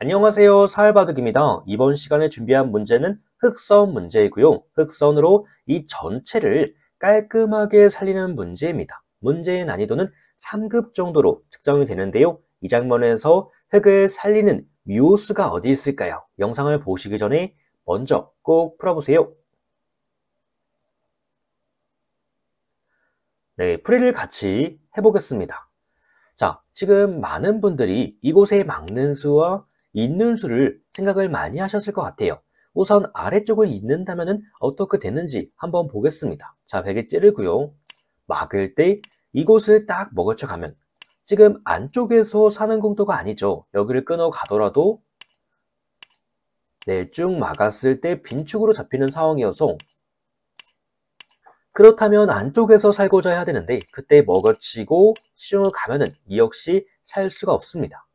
안녕하세요 사활바둑입니다 이번 시간에 준비한 문제는 흑선 문제이고요 흑선으로 이 전체를 깔끔하게 살리는 문제입니다 문제의 난이도는 3급 정도로 측정이 되는데요 이 장면에서 흑을 살리는 묘수가 어디 있을까요? 영상을 보시기 전에 먼저 꼭 풀어보세요 네, 풀이를 같이 해보겠습니다 자, 지금 많은 분들이 이곳의 막는 수와 있는 수를 생각을 많이 하셨을 것 같아요. 우선 아래쪽을 잇는다면 어떻게 되는지 한번 보겠습니다. 자, 베개 찌르고요. 막을 때 이곳을 딱 먹어쳐 가면 지금 안쪽에서 사는 공도가 아니죠. 여기를 끊어 가더라도 네, 쭉 막았을 때 빈축으로 잡히는 상황이어서 그렇다면 안쪽에서 살고자 해야 되는데 그때 먹어치고 시중을 가면은 이 역시 살 수가 없습니다.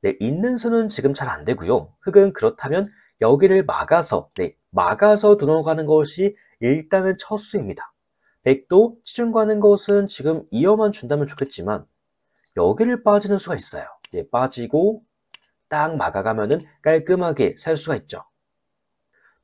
네, 있는 수는 지금 잘 안 되고요. 흙은 그렇다면 여기를 막아서, 네, 막아서 들어가는 것이 일단은 첫 수입니다. 백도 치중 가는 것은 지금 이어만 준다면 좋겠지만 여기를 빠지는 수가 있어요. 네, 빠지고 딱 막아가면은 깔끔하게 살 수가 있죠.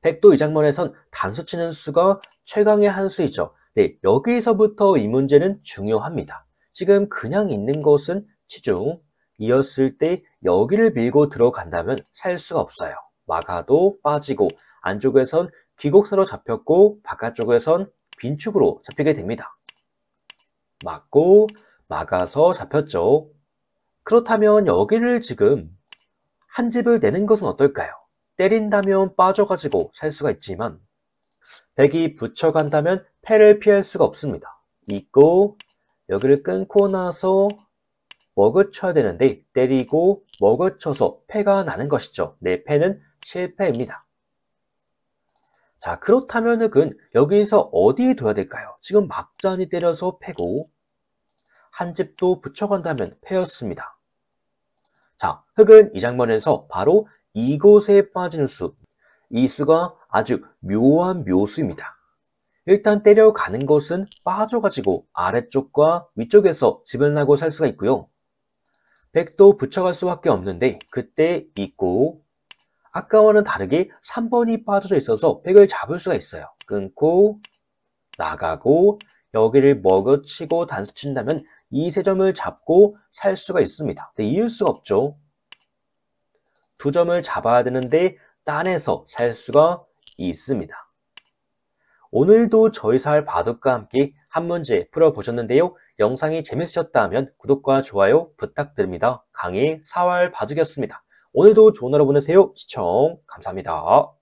백도 이장면에선 단수 치는 수가 최강의 한 수이죠. 네, 여기서부터 이 문제는 중요합니다. 지금 그냥 있는 것은 치중, 이었을 때 여기를 밀고 들어간다면 살 수가 없어요. 마가도 빠지고 안쪽에선 귀곡사로 잡혔고 바깥쪽에선 빈축으로 잡히게 됩니다. 막고 막아서 잡혔죠. 그렇다면 여기를 지금 한 집을 내는 것은 어떨까요? 때린다면 빠져가지고 살 수가 있지만 백이 붙여간다면 패를 피할 수가 없습니다. 있고 여기를 끊고 나서 머그쳐야 되는데 때리고 머그쳐서 패가 나는 것이죠. 내 네, 패는 실패입니다. 자 그렇다면 흑은 여기에서 어디에 둬야 될까요? 지금 막자니 때려서 패고 한 집도 붙여간다면 패였습니다. 자 흑은 이 장면에서 바로 이곳에 빠지는 수, 이 수가 아주 묘한 묘수입니다. 일단 때려가는 것은 빠져가지고 아래쪽과 위쪽에서 집을 나고살 수가 있고요. 100도 붙여갈 수밖에 없는데 그때 있고 아까와는 다르게 3번이 빠져져 있어서 100을 잡을 수가 있어요. 끊고 나가고 여기를 먹어치고 단수 친다면 이 세 점을 잡고 살 수가 있습니다. 근데 이을 수가 없죠. 두 점을 잡아야 되는데 딴에서 살 수가 있습니다. 오늘도 저희 살 바둑과 함께 한 문제 풀어보셨는데요. 영상이 재밌으셨다면 구독과 좋아요 부탁드립니다. 강의 4월 바둑이었습니다. 오늘도 좋은 하루 보내세요. 시청 감사합니다.